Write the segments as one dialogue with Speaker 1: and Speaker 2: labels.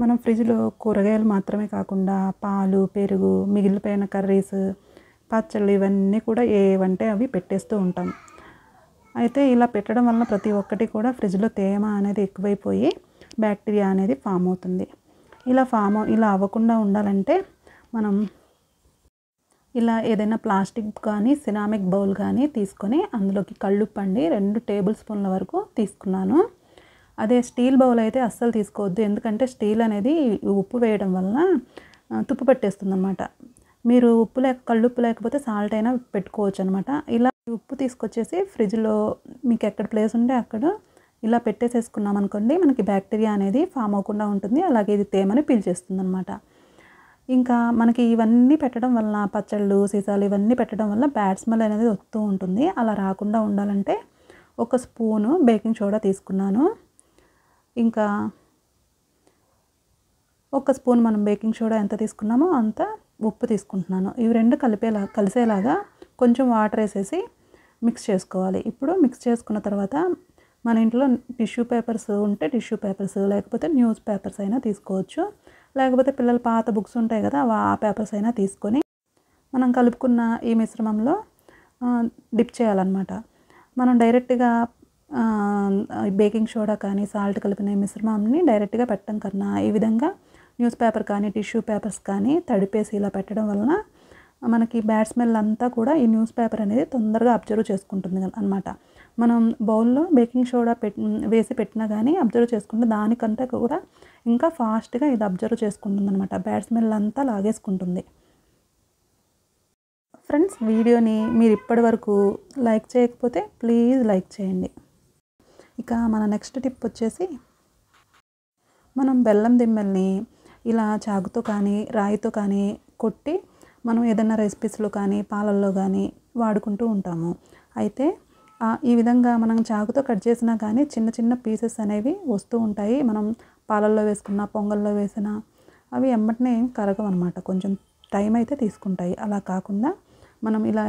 Speaker 1: మనం ఫ్రిడ్జ్లో కూరగాయలు మాత్రమే కాకుండా పాలు పెరుగు మిగిలిపోయిన కర్రీస్ పచ్చళ్ళు ఇవన్నీ కూడా ఏవంటే అవి పెట్టేస్తూ ఉంటాం అయితే ఇలా పెట్టడం వలన ప్రతి ఒక్కటి కూడా ఫ్రిడ్జ్లో తేమ అనేది ఎక్కువైపోయి బ్యాక్టీరియా అనేది ఫామ్ అవుతుంది ఇలా ఫామ్ ఇలా అవ్వకుండా ఉండాలంటే మనం ఇలా ఏదైనా ప్లాస్టిక్ కానీ సినామిక్ బౌల్ కానీ తీసుకొని అందులోకి కళ్ళుప్పండి రెండు టేబుల్ స్పూన్ల వరకు తీసుకున్నాను అదే స్టీల్ బౌల్ అయితే అస్సలు తీసుకోవద్దు ఎందుకంటే స్టీల్ అనేది ఉప్పు వేయడం వలన తుప్పు పట్టేస్తుందన్నమాట మీరు ఉప్పు లేక కళ్ళుప్పు లేకపోతే సాల్ట్ అయినా పెట్టుకోవచ్చు అనమాట ఇలా ఉప్పు తీసుకొచ్చేసి ఫ్రిడ్జ్లో మీకు ఎక్కడ ప్లేస్ ఉంటే అక్కడ ఇలా పెట్టేసేసుకున్నాం అనుకోండి మనకి బ్యాక్టీరియా అనేది ఫామ్ అవ్వకుండా ఉంటుంది అలాగే ఇది తేమని పీల్చేస్తుంది అనమాట ఇంకా మనకి ఇవన్నీ పెట్టడం వలన పచ్చళ్ళు సీసాలు ఇవన్నీ పెట్టడం వల్ల బ్యాడ్ స్మెల్ అనేది వస్తూ ఉంటుంది అలా రాకుండా ఉండాలంటే ఒక స్పూను బేకింగ్ సోడా తీసుకున్నాను ఇంకా ఒక స్పూన్ మనం బేకింగ్ సోడా ఎంత తీసుకున్నామో అంత ఉప్పు తీసుకుంటున్నాను ఇవి రెండు కలిపేలా కలిసేలాగా కొంచెం వాటర్ వేసేసి మిక్స్ చేసుకోవాలి ఇప్పుడు మిక్స్ చేసుకున్న తర్వాత మన ఇంట్లో టిష్యూ పేపర్స్ ఉంటే టిష్యూ పేపర్స్ లేకపోతే న్యూస్ పేపర్స్ అయినా తీసుకోవచ్చు లేకపోతే పిల్లల పాత బుక్స్ ఉంటాయి కదా ఆ పేపర్స్ అయినా తీసుకొని మనం కలుపుకున్న ఈ మిశ్రమంలో డిప్ చేయాలన్నమాట మనం డైరెక్ట్గా బేకింగ్ సోడా కానీ సాల్ట్ కలిపిన మిశ్రమాన్ని డైరెక్ట్గా పెట్టడం కన్నా ఈ విధంగా న్యూస్ పేపర్ కానీ టిష్యూ పేపర్స్ కానీ తడిపేసి ఇలా పెట్టడం వలన మనకి బ్యాడ్ స్మెల్ అంతా కూడా ఈ న్యూస్ పేపర్ అనేది తొందరగా అబ్జర్వ్ చేసుకుంటుంది అనమాట మనం బౌల్లో బేకింగ్ సోడా పెట్ వేసి పెట్టినా కానీ అబ్జర్వ్ చేసుకుంటే దానికంటే కూడా ఇంకా ఫాస్ట్గా ఇది అబ్జర్వ్ చేసుకుంటుంది అనమాట బ్యాడ్ స్మెల్ అంతా లాగేసుకుంటుంది ఫ్రెండ్స్ వీడియోని మీరు ఇప్పటి వరకు లైక్ చేయకపోతే ప్లీజ్ లైక్ చేయండి ఇక మన నెక్స్ట్ టిప్ వచ్చేసి మనం బెల్లం దిమ్మల్ని ఇలా చాకుతో కానీ రాయితో కానీ కొట్టి మనం ఏదైనా రెసిపీస్లో కానీ పాలల్లో కానీ వాడుకుంటూ ఉంటాము అయితే ఈ విధంగా మనం చాకుతో కట్ చేసినా కానీ చిన్న చిన్న పీసెస్ అనేవి వస్తూ ఉంటాయి మనం పాలల్లో వేసుకున్న పొంగల్లో వేసిన అవి ఎమ్మటినే కరగవు అనమాట కొంచెం టైం అయితే తీసుకుంటాయి అలా కాకుండా మనం ఇలా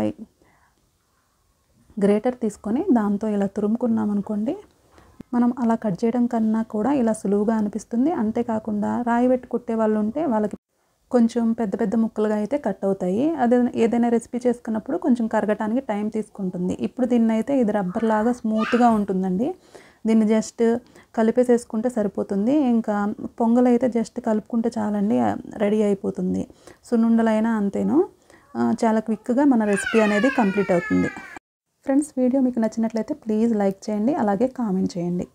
Speaker 1: గ్రేటర్ తీసుకొని దాంతో ఇలా తురుముకున్నాం అనుకోండి మనం అలా కట్ చేయడం కన్నా కూడా ఇలా సులువుగా అనిపిస్తుంది అంతేకాకుండా రాయి పెట్టి కుట్టే వాళ్ళు ఉంటే వాళ్ళకి కొంచెం పెద్ద పెద్ద ముక్కలుగా అయితే కట్ అవుతాయి అదే ఏదైనా రెసిపీ చేసుకున్నప్పుడు కొంచెం కరగటానికి టైం తీసుకుంటుంది ఇప్పుడు దీన్ని అయితే ఇది రబ్బర్ లాగా స్మూత్గా ఉంటుందండి దీన్ని జస్ట్ కలిపేసేసుకుంటే సరిపోతుంది ఇంకా పొంగల్ అయితే జస్ట్ కలుపుకుంటే చాలండి రెడీ అయిపోతుంది సున్నుండలైనా అంతేను చాలా క్విక్గా మన రెసిపీ అనేది కంప్లీట్ అవుతుంది ఫ్రెండ్స్ వీడియో మీకు నచ్చినట్లయితే ప్లీజ్ లైక్ చేయండి అలాగే కామెంట్ చేయండి